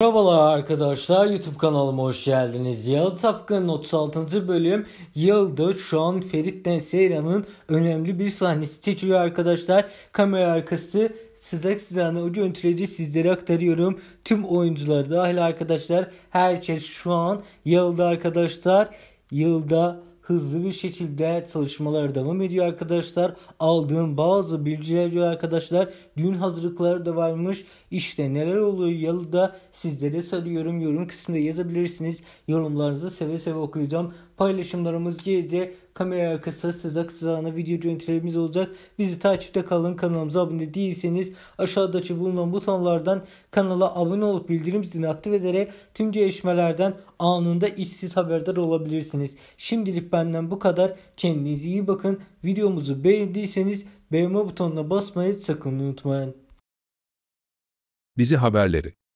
Merhabalar arkadaşlar YouTube kanalıma hoş geldiniz. Yalı Tapkan'ın 36. bölüm yılda şu an Ferit Denseyran'ın önemli bir sahnesi çekiliyor arkadaşlar. Kamera arkası sıcak sıcağına ucu görüntüleri sizlere aktarıyorum. Tüm oyuncular dahil arkadaşlar. Herkes şu an yılda arkadaşlar yılda hızlı bir şekilde çalışmalar devam ediyor arkadaşlar. Aldığım bazı bilgiler diyor arkadaşlar. Düğün hazırlıkları da varmış. İşte neler oluyor yalıda sizlere soruyorum. Yorum kısmında yazabilirsiniz. Yorumlarınızı seve seve okuyacağım. Paylaşımlarımız gelecek. Kamera arkası sızak sızağına video görüntülerimiz olacak. Bizi takipte kalın. Kanalımıza abone değilseniz aşağıdaki bulunan butonlardan kanala abone olup bildirim zilini aktif ederek tüm gelişmelerden anında işsiz haberdar olabilirsiniz. Şimdilik benden bu kadar. Kendinize iyi bakın. Videomuzu beğendiyseniz beğenme butonuna basmayı sakın unutmayın. Bizi haberleri